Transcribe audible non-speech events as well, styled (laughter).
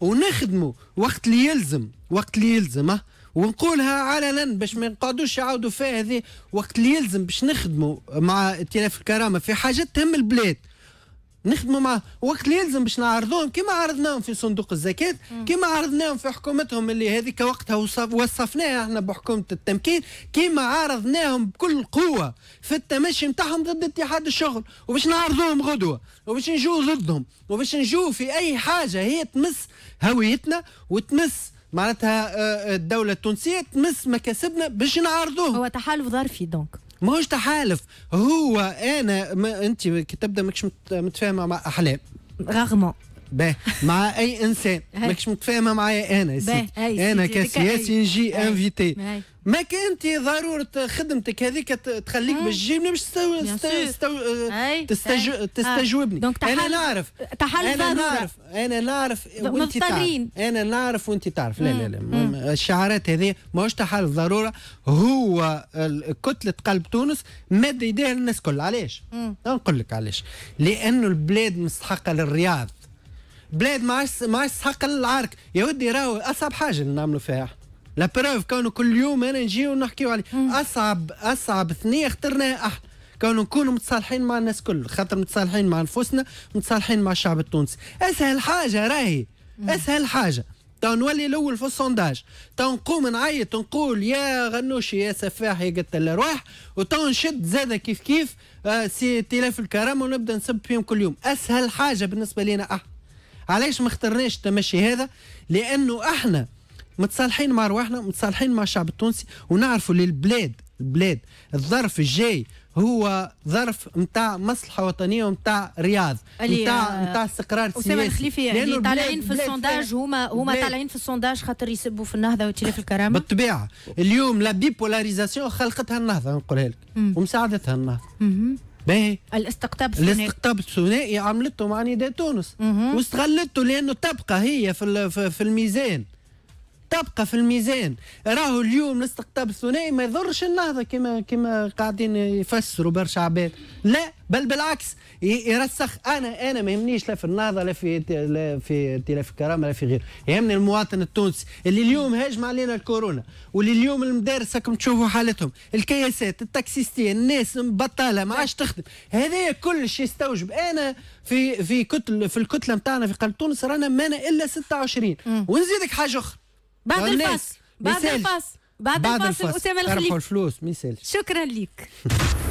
ونخدموا وقت اللي يلزم وقت اللي يلزم اه ونقولها علنا باش ما نقعدوش يعاودوا فيها هذه وقت اللي يلزم باش نخدموا مع ائتلاف الكرامه في حاجات تهم البلاد نخدموا مع وقت اللي يلزم باش نعرضوهم كما عرضناهم في صندوق الزكاة كما عرضناهم في حكومتهم اللي هذيك وقتها وصفناها احنا بحكومة التمكين كما عرضناهم بكل قوة في التمشي نتاعهم ضد اتحاد الشغل وباش نعرضوهم غدوة وباش نجو ضدهم وباش نجو في أي حاجة هي تمس هويتنا وتمس معناتها آه، آه، الدولة التونسية تمس مكاسبنا باش نعرضوهم هو تحالف ظرفي دونك ماهوش تحالف هو انا ما انت كتبدا تبدا ماكش متفاهمه مع احلام رغم باه مع اي انسان (laughs) ماكش متفاهمه معايا انا سيدي. انا كسياسي نجي انفيتي ما كانت ضروره خدمتك هذيك تخليك بالجيم باش تستو... تستو... تستج... آه. تستجوبني انا نعرف تحل انا نعرف انا نعرف وانت تعرف انا نعرف وانت تعرف لا لا لا الشعارات هذه ماهوش تحل ضروره هو كتله قلب تونس مد يديها للناس الكل علاش؟ نقول لك علاش لانه البلاد مستحقه للرياض بلاد ما عادش ما عادش العرك يا ودي راهو اصعب حاجه اللي نعملوا فيها لا بروف كانوا كل يوم انا نجي ونحكيو عليه اصعب اصعب ثنيه اخترناها احنا كانوا نكونوا متصالحين مع الناس كل خاطر متصالحين مع انفسنا متصالحين مع الشعب التونسي اسهل حاجه راهي اسهل حاجه تو نولي الاول في السونداج تو نقوم نعيط ونقول يا غنوشي يا سفاح يا قتل الارواح وتو نشد زاده كيف كيف آه سي تلاف الكرامه ونبدا نسب فيهم كل يوم اسهل حاجه بالنسبه لينا احنا علاش ما اخترناش التمشي هذا لانه احنا متصالحين مع رواحنا متصالحين مع الشعب التونسي ونعرفوا للبلاد البلاد الظرف الجاي هو ظرف نتاع مصلحه وطنيه ونتاع رياض نتاع نتاع آه، استقرار سياسي اسامه الخليفي يعني اللي طالعين في السونداج هما هما طالعين في السونداج خاطر يسبوا في النهضه وتلف الكرامه بالطبيعه اليوم لا بيبولاريزاسيون خلقتها النهضه نقولها لك ومساعدتها النهضه باهي الاستقطاب الثنائي الاستقطاب الثنائي عملته مع نداء تونس واستغلته لانه تبقى هي في, في الميزان تبقى في الميزان راهو اليوم الاستقطاب الثنائي ما يضرش النهضه كما كما قاعدين يفسروا برشا عباد لا بل بالعكس يرسخ انا انا ما يهمنيش لا في النهضه لا في لا في ائتلاف الكرامه لا في غيره يهمني المواطن التونسي اللي اليوم هاجم علينا الكورونا واللي اليوم المدارس راكم تشوفوا حالتهم الكياسات التاكسيستيه الناس مبطله ما عادش تخدم هذا كلش يستوجب انا في في كتل في الكتله نتاعنا في قلب تونس رانا مانا الا 26 ونزيدك حاجه اخرى بعد الفاصل بعد الفاصل بعد الفاصل أسامة الخليل الفلوس ما شكرا لك